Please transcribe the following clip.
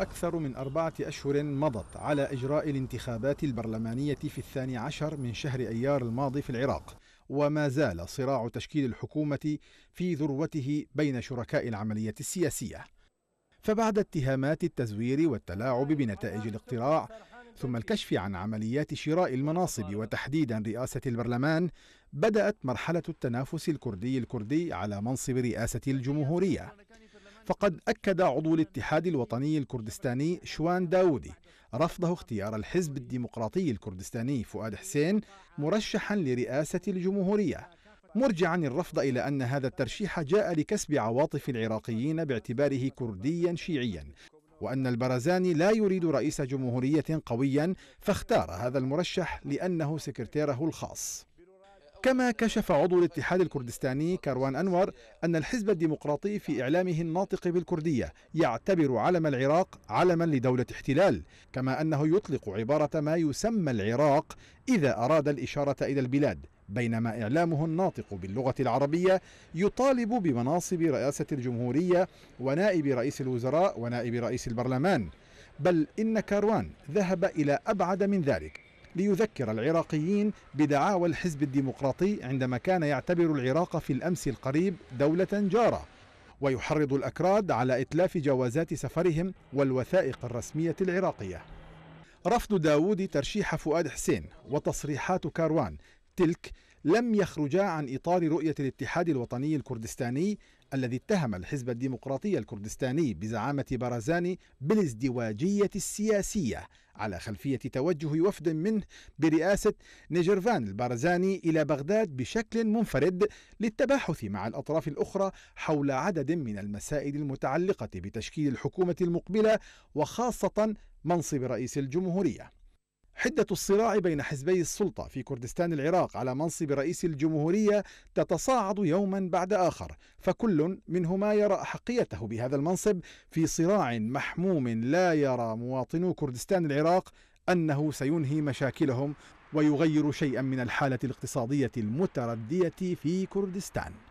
أكثر من أربعة أشهر مضت على إجراء الانتخابات البرلمانية في الثاني عشر من شهر أيار الماضي في العراق وما زال صراع تشكيل الحكومة في ذروته بين شركاء العملية السياسية فبعد اتهامات التزوير والتلاعب بنتائج الاقتراع ثم الكشف عن عمليات شراء المناصب وتحديدا رئاسة البرلمان بدأت مرحلة التنافس الكردي الكردي على منصب رئاسة الجمهورية فقد أكد عضو الاتحاد الوطني الكردستاني شوان داودي رفضه اختيار الحزب الديمقراطي الكردستاني فؤاد حسين مرشحا لرئاسة الجمهورية مرجعا الرفض إلى أن هذا الترشيح جاء لكسب عواطف العراقيين باعتباره كرديا شيعيا وأن البرزاني لا يريد رئيس جمهورية قويا فاختار هذا المرشح لأنه سكرتيره الخاص كما كشف عضو الاتحاد الكردستاني كروان أنور أن الحزب الديمقراطي في إعلامه الناطق بالكردية يعتبر علم العراق علما لدولة احتلال كما أنه يطلق عبارة ما يسمى العراق إذا أراد الإشارة إلى البلاد بينما إعلامه الناطق باللغة العربية يطالب بمناصب رئاسة الجمهورية ونائب رئيس الوزراء ونائب رئيس البرلمان بل إن كاروان ذهب إلى أبعد من ذلك ليذكر العراقيين بدعاوى الحزب الديمقراطي عندما كان يعتبر العراق في الأمس القريب دولة جارة ويحرض الأكراد على إتلاف جوازات سفرهم والوثائق الرسمية العراقية رفض داوود ترشيح فؤاد حسين وتصريحات كاروان تلك لم يخرجا عن إطار رؤية الاتحاد الوطني الكردستاني الذي اتهم الحزب الديمقراطي الكردستاني بزعامة بارزاني بالازدواجية السياسية على خلفية توجه وفد منه برئاسة نجرفان البارزاني إلى بغداد بشكل منفرد للتباحث مع الأطراف الأخرى حول عدد من المسائل المتعلقة بتشكيل الحكومة المقبلة وخاصة منصب رئيس الجمهورية حدة الصراع بين حزبي السلطة في كردستان العراق على منصب رئيس الجمهورية تتصاعد يوما بعد آخر فكل منهما يرى أحقيته بهذا المنصب في صراع محموم لا يرى مواطنو كردستان العراق أنه سينهي مشاكلهم ويغير شيئا من الحالة الاقتصادية المتردية في كردستان